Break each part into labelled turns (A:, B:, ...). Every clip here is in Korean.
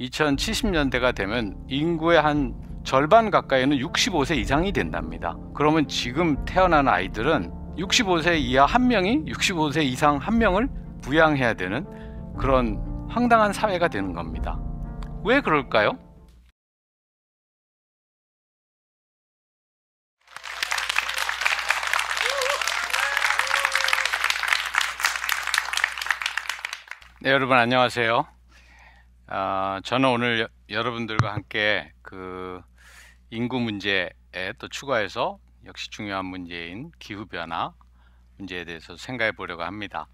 A: 2070년대가 되면 인구의 한 절반 가까이는 65세 이상이 된답니다. 그러면 지금 태어난 아이들은 65세 이하 한 명이 65세 이상 한 명을 부양해야 되는 그런 황당한 사회가 되는 겁니다. 왜 그럴까요? 네, 여러분 안녕하세요. 아, 저는 오늘 여러분들과 함께 그 인구 문제에 또 추가해서 역시 중요한 문제인 기후변화 문제에 대해서 생각해 보려고 합니다.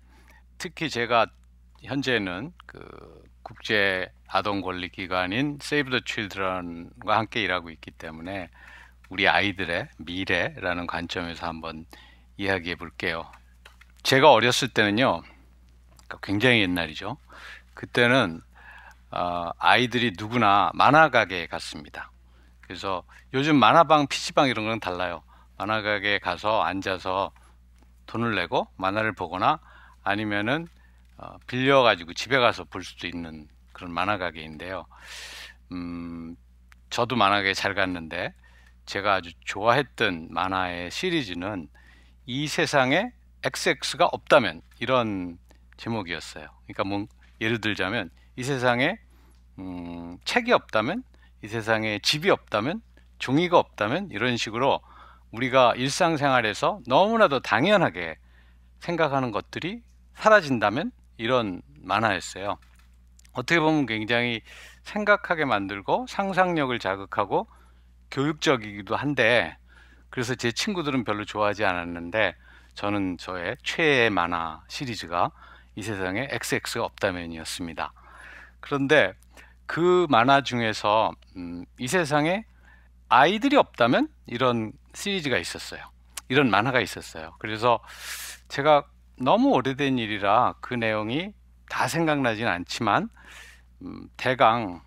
A: 특히 제가 현재는 그 국제 아동 권리 기관인 세이브 더 칠드런과 함께 일하고 있기 때문에 우리 아이들의 미래라는 관점에서 한번 이야기해 볼게요. 제가 어렸을 때는요. 굉장히 옛날이죠. 그때는 어, 아이들이 누구나 만화 가게에 갔습니다. 그래서 요즘 만화방, PC방 이런 거는 달라요. 만화 가게에 가서 앉아서 돈을 내고 만화를 보거나 아니면은 어, 빌려 가지고 집에 가서 볼 수도 있는 그런 만화 가게인데요. 음, 저도 만화 가게 잘 갔는데 제가 아주 좋아했던 만화의 시리즈는 이 세상에 XX가 없다면 이런 제목이었어요. 그러니까 뭐 예를 들자면 이 세상에 음, 책이 없다면 이 세상에 집이 없다면 종이가 없다면 이런 식으로 우리가 일상생활에서 너무나도 당연하게 생각하는 것들이 사라진다면 이런 만화였어요. 어떻게 보면 굉장히 생각하게 만들고 상상력을 자극하고 교육적이기도 한데 그래서 제 친구들은 별로 좋아하지 않았는데 저는 저의 최애 만화 시리즈가 이 세상에 XX 없다면이었습니다. 그런데 그 만화 중에서 음, 이 세상에 아이들이 없다면 이런 시리즈가 있었어요. 이런 만화가 있었어요. 그래서 제가 너무 오래된 일이라 그 내용이 다 생각나진 않지만 음, 대강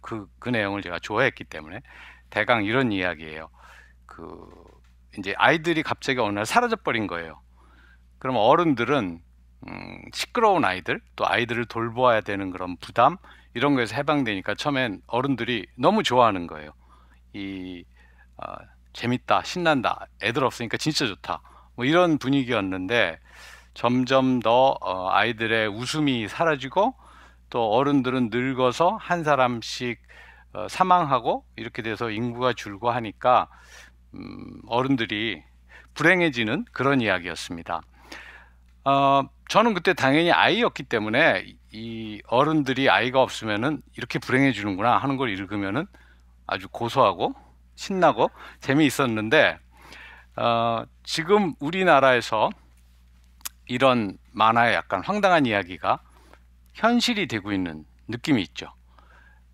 A: 그, 그 내용을 제가 좋아했기 때문에 대강 이런 이야기예요. 그 이제 아이들이 갑자기 어느 날 사라져 버린 거예요. 그럼 어른들은 음, 시끄러운 아이들 또 아이들을 돌보아야 되는 그런 부담 이런 거에서 해방되니까 처음엔 어른들이 너무 좋아하는 거예요. 이 어, 재밌다, 신난다, 애들 없으니까 진짜 좋다. 뭐 이런 분위기였는데 점점 더 어, 아이들의 웃음이 사라지고 또 어른들은 늙어서 한 사람씩 어, 사망하고 이렇게 돼서 인구가 줄고 하니까 음, 어른들이 불행해지는 그런 이야기였습니다. 어, 저는 그때 당연히 아이였기 때문에 이 어른들이 아이가 없으면은 이렇게 불행해 주는구나 하는 걸 읽으면은 아주 고소하고 신나고 재미있었는데 어, 지금 우리나라에서 이런 만화의 약간 황당한 이야기가 현실이 되고 있는 느낌이 있죠.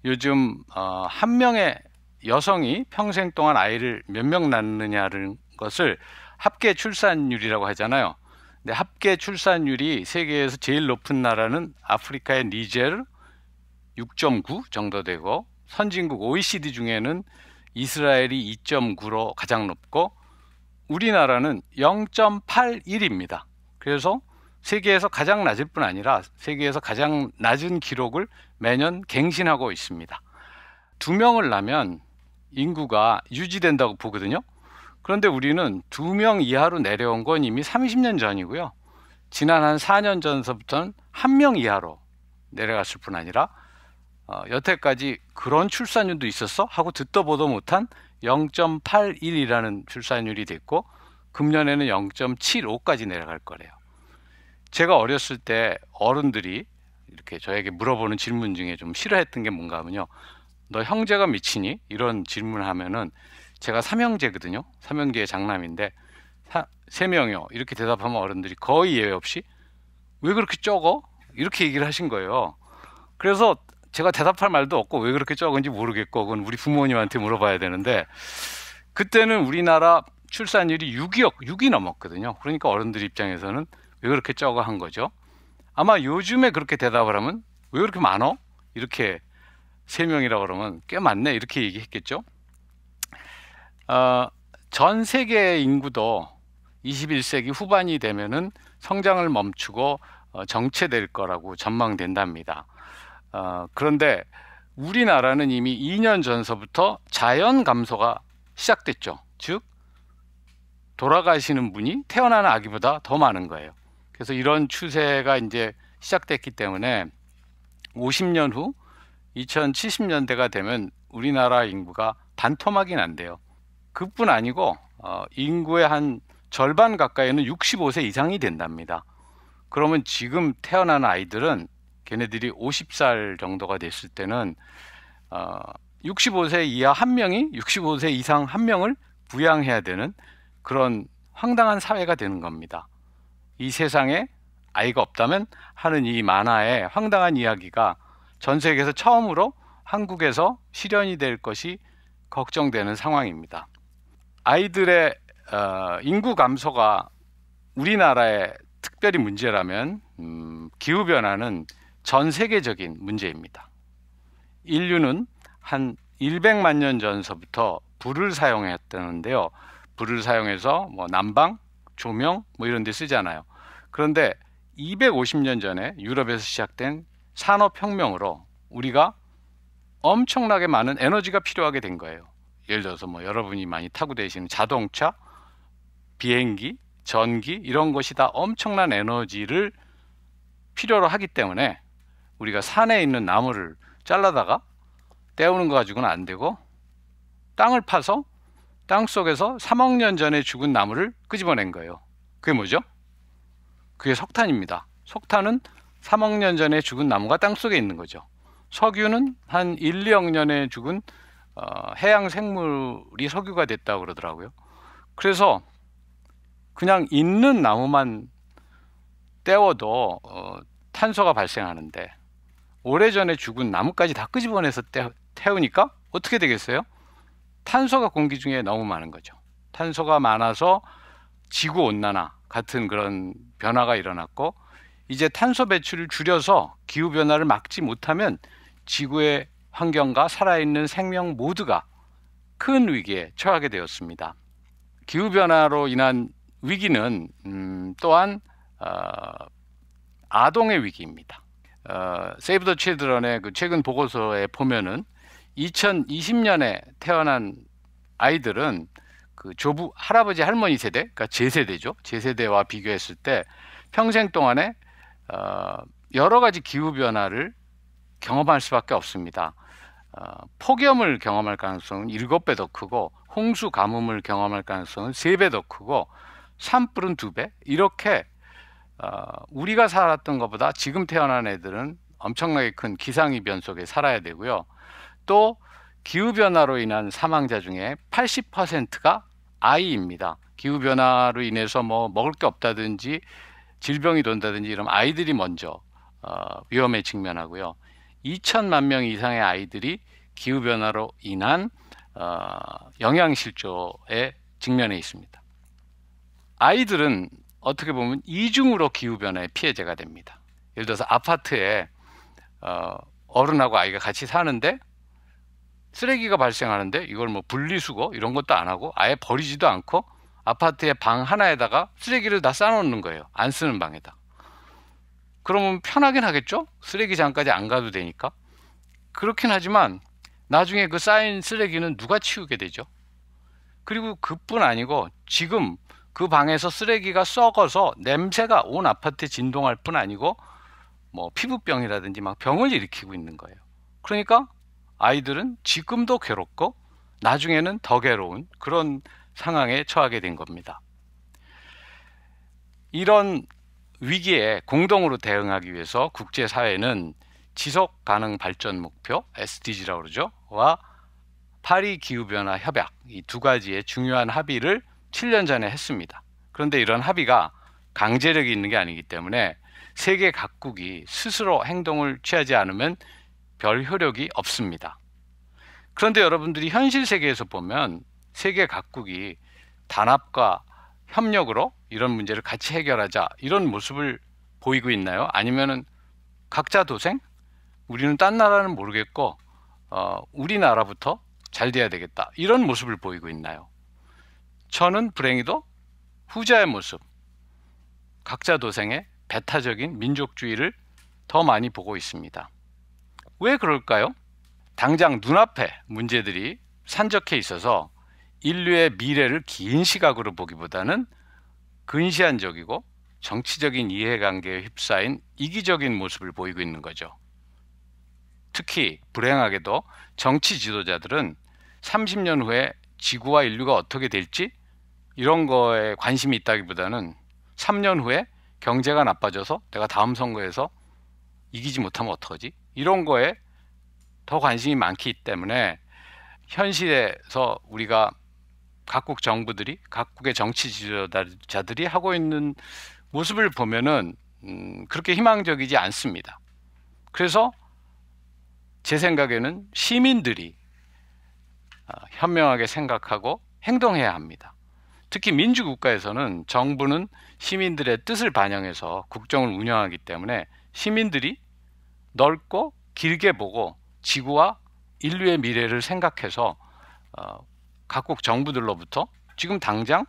A: 요즘 어, 한 명의 여성이 평생 동안 아이를 몇 명 낳느냐는 것을 합계 출산율이라고 하잖아요. 근데 네, 합계 출산율이 세계에서 제일 높은 나라는 아프리카의 니제르 6.9 정도 되고 선진국 OECD 중에는 이스라엘이 2.9로 가장 높고 우리나라는 0.81입니다. 그래서 세계에서 가장 낮을 뿐 아니라 세계에서 가장 낮은 기록을 매년 갱신하고 있습니다. 두 명을 낳으면 인구가 유지된다고 보거든요. 그런데 우리는 두 명 이하로 내려온 건 이미 30년 전이고요. 지난 한 4년 전서부터는 한명 이하로 내려갔을 뿐 아니라 어, 여태까지 그런 출산율도 있었어? 하고 듣도 보도 못한 0.81이라는 출산율이 됐고 금년에는 0.75까지 내려갈 거래요. 제가 어렸을 때 어른들이 이렇게 저에게 물어보는 질문 중에 좀 싫어했던 게 뭔가 하면요. 너 형제가 미치니? 이런 질문을 하면은 제가 삼형제거든요. 삼형제의 장남인데 사, 세 명이요. 이렇게 대답하면 어른들이 거의 예외 없이 왜 그렇게 적어? 이렇게 얘기를 하신 거예요. 그래서 제가 대답할 말도 없고 왜 그렇게 적은지 모르겠고 그건 우리 부모님한테 물어봐야 되는데 그때는 우리나라 출산율이 6이 6이 넘었거든요. 그러니까 어른들 입장에서는 왜 그렇게 적어 한 거죠. 아마 요즘에 그렇게 대답을 하면 왜 그렇게 많어? 이렇게 세 명이라 고 그러면 꽤 많네 이렇게 얘기했겠죠. 어, 전 세계의 인구도 21세기 후반이 되면은 성장을 멈추고 어, 정체될 거라고 전망된답니다. 어, 그런데 우리나라는 이미 2년 전서부터 자연 감소가 시작됐죠. 즉 돌아가시는 분이 태어나는 아기보다 더 많은 거예요. 그래서 이런 추세가 이제 시작됐기 때문에 50년 후 2070년대가 되면 우리나라 인구가 반토막이 난대요. 그뿐 아니고 어, 인구의 한 절반 가까이는 65세 이상이 된답니다. 그러면 지금 태어난 아이들은 걔네들이 50살 정도가 됐을 때는 어, 65세 이하 한 명이 65세 이상 한 명을 부양해야 되는 그런 황당한 사회가 되는 겁니다. 이 세상에 아이가 없다면 하는 이 만화의 황당한 이야기가 전 세계에서 처음으로 한국에서 실현이 될 것이 걱정되는 상황입니다. 아이들의 어, 인구 감소가 우리나라의 특별히 문제라면 음, 기후 변화는 전 세계적인 문제입니다. 인류는 한 100만 년 전서부터 불을 사용했다는데요. 불을 사용해서 뭐 난방, 조명 뭐 이런 데 쓰잖아요. 그런데 250년 전에 유럽에서 시작된 산업혁명으로 우리가 엄청나게 많은 에너지가 필요하게 된 거예요. 예를 들어서 뭐 여러분이 많이 타고 계니시는 자동차, 비행기, 전기 이런 것이 다 엄청난 에너지를 필요로 하기 때문에 우리가 산에 있는 나무를 잘라다가 때우는 거 가지고는 안 되고 땅을 파서 땅 속에서 3억 년 전에 죽은 나무를 끄집어낸 거예요. 그게 뭐죠? 그게 석탄입니다. 석탄은 3억 년 전에 죽은 나무가 땅 속에 있는 거죠. 석유는 한 1, 2억 년에 죽은 어, 해양 생물이 석유가 됐다 고 그러더라고요. 그래서 그냥 있는 나무만 떼워도 어, 탄소가 발생하는데 오래전에 죽은 나뭇가지다 끄집어내서 떼, 태우니까 어떻게 되겠어요? 탄소가 공기 중에 너무 많은 거죠. 탄소가 많아서 지구 온난화 같은 그런 변화가 일어났고 이제 탄소 배출을 줄여서 기후 변화를 막지 못하면 지구의 환경과 살아있는 생명 모두가 큰 위기에 처하게 되었습니다. 기후변화로 인한 위기는 음, 또한 어, 아동의 위기입니다. 어, 세이브 더 칠드런의 그 최근 보고서에 보면은 2020년에 태어난 아이들은 그 조부 할아버지 할머니 세대, 그러니까 제 세대죠. 제 세대와 비교했을 때 평생 동안에 어, 여러 가지 기후 변화를 경험할 수밖에 없습니다. 어, 폭염을 경험할 가능성은 7배 더 크고 홍수 가뭄을 경험할 가능성은 3배 더 크고 산불은 2배 이렇게 어, 우리가 살았던 것보다 지금 태어난 애들은 엄청나게 큰 기상이변 속에 살아야 되고요 또 기후변화로 인한 사망자 중에 80%가 아이입니다 기후변화로 인해서 뭐 먹을 게 없다든지 질병이 돈다든지 이런 아이들이 먼저 어, 위험에 직면하고요 2천만 명 이상의 아이들이 기후 변화로 인한 어, 영양 실조에 직면해 있습니다. 아이들은 어떻게 보면 이중으로 기후 변화의 피해자가 됩니다. 예를 들어서 아파트에 어, 어른하고 아이가 같이 사는데 쓰레기가 발생하는데 이걸 뭐 분리수거 이런 것도 안 하고 아예 버리지도 않고 아파트의 방 하나에다가 쓰레기를 다 싸놓는 거예요. 안 쓰는 방에다. 그러면 편하긴 하겠죠? 쓰레기장까지 안 가도 되니까. 그렇긴 하지만 나중에 그 쌓인 쓰레기는 누가 치우게 되죠? 그리고 그뿐 아니고 지금 그 방에서 쓰레기가 썩어서 냄새가 온 아파트에 진동할 뿐 아니고 뭐 피부병이라든지 막 병을 일으키고 있는 거예요. 그러니까 아이들은 지금도 괴롭고 나중에는 더 괴로운 그런 상황에 처하게 된 겁니다. 이런 위기에 공동으로 대응하기 위해서 국제 사회는 지속 가능 발전 목표 SDG라고 그러죠.와 파리 기후 변화 협약 이 두 가지의 중요한 합의를 7년 전에 했습니다. 그런데 이런 합의가 강제력이 있는 게 아니기 때문에 세계 각국이 스스로 행동을 취하지 않으면 별 효력이 없습니다. 그런데 여러분들이 현실 세계에서 보면 세계 각국이 단합과 협력으로 이런 문제를 같이 해결하자 이런 모습을 보이고 있나요? 아니면은 각자 도생? 우리는 딴 나라는 모르겠고 어, 우리나라부터 잘 돼야 되겠다 이런 모습을 보이고 있나요? 저는 불행히도 후자의 모습, 각자 도생의 배타적인 민족주의를 더 많이 보고 있습니다. 왜 그럴까요? 당장 눈앞에 문제들이 산적해 있어서 인류의 미래를 긴 시각으로 보기보다는 근시안적이고 정치적인 이해관계에 휩싸인 이기적인 모습을 보이고 있는 거죠. 특히 불행하게도 정치 지도자들은 30년 후에 지구와 인류가 어떻게 될지 이런 거에 관심이 있다기보다는 3년 후에 경제가 나빠져서 내가 다음 선거에서 이기지 못하면 어떡하지? 이런 거에 더 관심이 많기 때문에 현실에서 우리가 각국 정부들이 각국의 정치 지도자들이 하고 있는 모습을 보면은 음, 그렇게 희망적이지 않습니다. 그래서 제 생각에는 시민들이 어, 현명하게 생각하고 행동해야 합니다. 특히 민주국가에서는 정부는 시민들의 뜻을 반영해서 국정을 운영하기 때문에 시민들이 넓고 길게 보고 지구와 인류의 미래를 생각해서 어, 각국 정부들로부터 지금 당장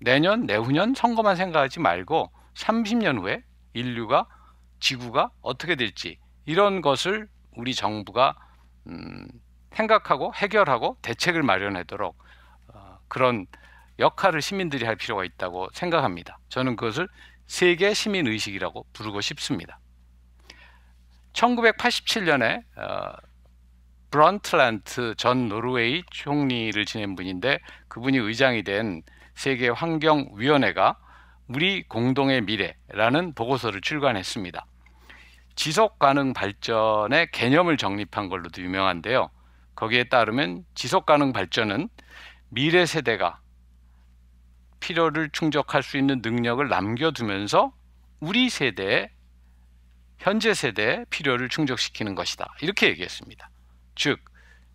A: 내년, 내후년 선거만 생각하지 말고 30년 후에 인류가 지구가 어떻게 될지 이런 것을 우리 정부가 음, 생각하고 해결하고 대책을 마련하도록 어, 그런 역할을 시민들이 할 필요가 있다고 생각합니다. 저는 그것을 세계 시민 의식이라고 부르고 싶습니다. 1987년에 어, 브런틀란트 전 노르웨이 총리를 지낸 분인데 그분이 의장이 된 세계 환경위원회가 우리 공동의 미래라는 보고서를 출간했습니다. 지속 가능 발전의 개념을 정립한 걸로도 유명한데요. 거기에 따르면 지속 가능 발전은 미래 세대가 필요를 충족할 수 있는 능력을 남겨두면서 우리 세대의 현재 세대의 필요를 충족시키는 것이다. 이렇게 얘기했습니다. 즉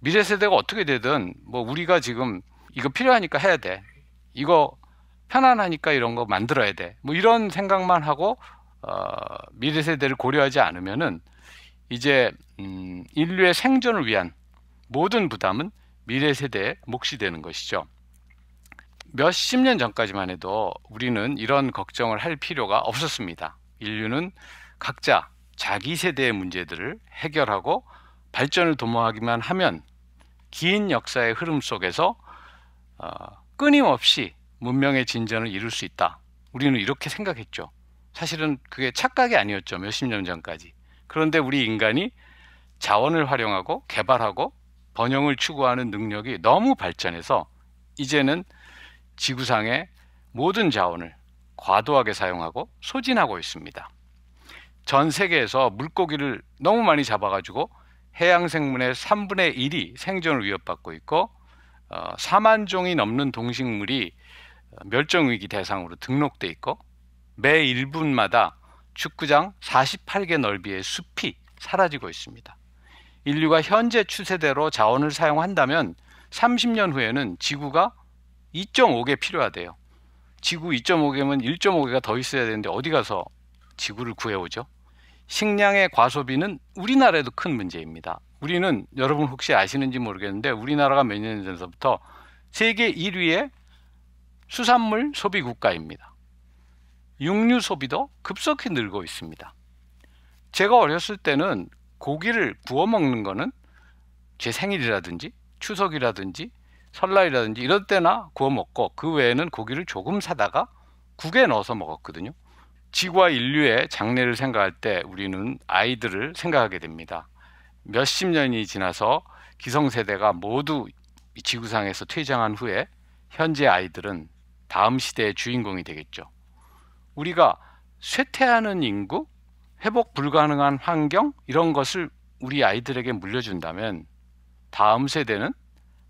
A: 미래 세대가 어떻게 되든 뭐 우리가 지금 이거 필요하니까 해야 돼. 이거 편안하니까 이런 거 만들어야 돼. 뭐 이런 생각만 하고 어, 미래 세대를 고려하지 않으면은 이제 음, 인류의 생존을 위한 모든 부담은 미래 세대의 몫이 되는 것이죠. 몇 십 년 전까지만 해도 우리는 이런 걱정을 할 필요가 없었습니다. 인류는 각자 자기 세대의 문제들을 해결하고 발전을 도모하기만 하면 긴 역사의 흐름 속에서 어, 끊임없이 문명의 진전을 이룰 수 있다. 우리는 이렇게 생각했죠. 사실은 그게 착각이 아니었죠. 몇십 년 전까지. 그런데 우리 인간이 자원을 활용하고 개발하고 번영을 추구하는 능력이 너무 발전해서 이제는 지구상의 모든 자원을 과도하게 사용하고 소진하고 있습니다. 전 세계에서 물고기를 너무 많이 잡아가지고 해양 생물의 3분의 1이 생존을 위협받고 있고 어, 4만 종이 넘는 동식물이 어, 멸종 위기 대상으로 등록돼 있고 매 1분마다 축구장 48개 넓이의 숲이 사라지고 있습니다. 인류가 현재 추세대로 자원을 사용한다면 30년 후에는 지구가 2.5개 필요하대요. 지구 2.5개면 1.5개가 더 있어야 되는데 어디 가서 지구를 구해오죠? 식량의 과소비는 우리나라에도 큰 문제입니다. 우리는 여러분 혹시 아시는지 모르겠는데 우리나라가 몇 년 전서부터 세계 1위의 수산물 소비 국가입니다. 육류 소비도 급속히 늘고 있습니다. 제가 어렸을 때는 고기를 구워 먹는 거는 제 생일이라든지 추석이라든지 설날이라든지 이럴 때나 구워 먹고 그 외에는 고기를 조금 사다가 국에 넣어서 먹었거든요. 지구와 인류의 장래를 생각할 때 우리는 아이들을 생각하게 됩니다. 몇십 년이 지나서 기성세대가 모두 지구상에서 퇴장한 후에 현재 아이들은 다음 시대의 주인공이 되겠죠. 우리가 쇠퇴하는 인구, 회복 불가능한 환경 이런 것을 우리 아이들에게 물려준다면 다음 세대는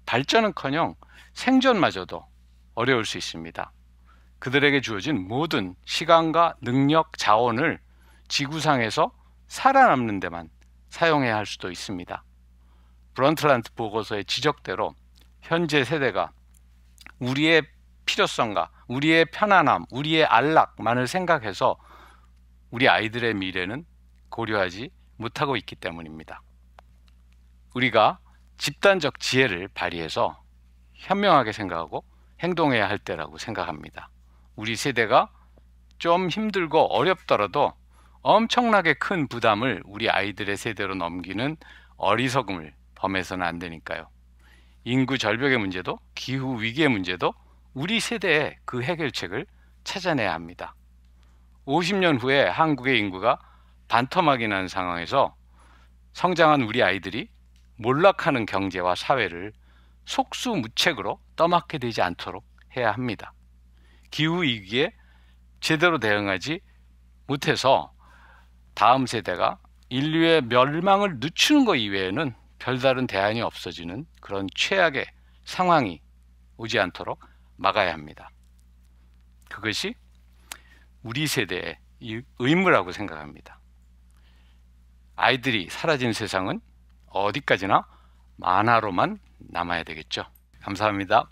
A: 발전은커녕 생존마저도 어려울 수 있습니다. 그들에게 주어진 모든 시간과 능력, 자원을 지구상에서 살아남는 데만 사용해야 할 수도 있습니다. 브런트란트 보고서의 지적대로 현재 세대가 우리의 필요성과 우리의 편안함, 우리의 안락만을 생각해서 우리 아이들의 미래는 고려하지 못하고 있기 때문입니다. 우리가 집단적 지혜를 발휘해서 현명하게 생각하고 행동해야 할 때라고 생각합니다. 우리 세대가 좀 힘들고 어렵더라도 엄청나게 큰 부담을 우리 아이들의 세대로 넘기는 어리석음을 범해서는 안 되니까요. 인구 절벽의 문제도 기후 위기의 문제도 우리 세대의 그 해결책을 찾아내야 합니다. 50년 후에 한국의 인구가 반토막이 난 상황에서 성장한 우리 아이들이 몰락하는 경제와 사회를 속수무책으로 떠맡게 되지 않도록 해야 합니다. 기후 위기에 제대로 대응하지 못해서 다음 세대가 인류의 멸망을 늦추는 것 이외에는 별다른 대안이 없어지는 그런 최악의 상황이 오지 않도록 막아야 합니다. 그것이 우리 세대의 의무라고 생각합니다. 아이들이 사라진 세상은 어디까지나 만화로만 남아야 되겠죠. 감사합니다.